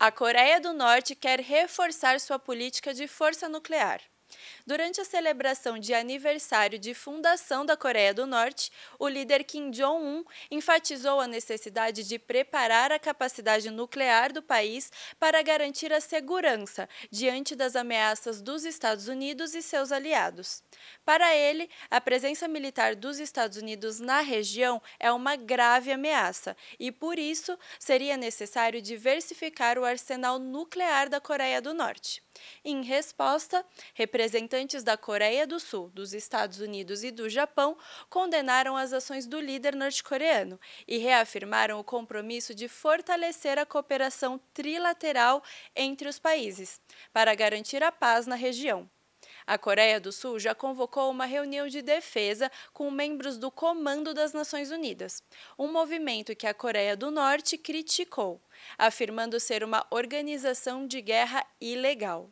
A Coreia do Norte quer reforçar sua política de força nuclear. Durante a celebração de aniversário de fundação da Coreia do Norte, o líder Kim Jong-un enfatizou a necessidade de preparar a capacidade nuclear do país para garantir a segurança diante das ameaças dos Estados Unidos e seus aliados. Para ele, a presença militar dos Estados Unidos na região é uma grave ameaça e, por isso, seria necessário diversificar o arsenal nuclear da Coreia do Norte. Em resposta, representantes Representantes da Coreia do Sul, dos Estados Unidos e do Japão condenaram as ações do líder norte-coreano e reafirmaram o compromisso de fortalecer a cooperação trilateral entre os países para garantir a paz na região. A Coreia do Sul já convocou uma reunião de defesa com membros do Comando das Nações Unidas, um movimento que a Coreia do Norte criticou, afirmando ser uma organização de guerra ilegal.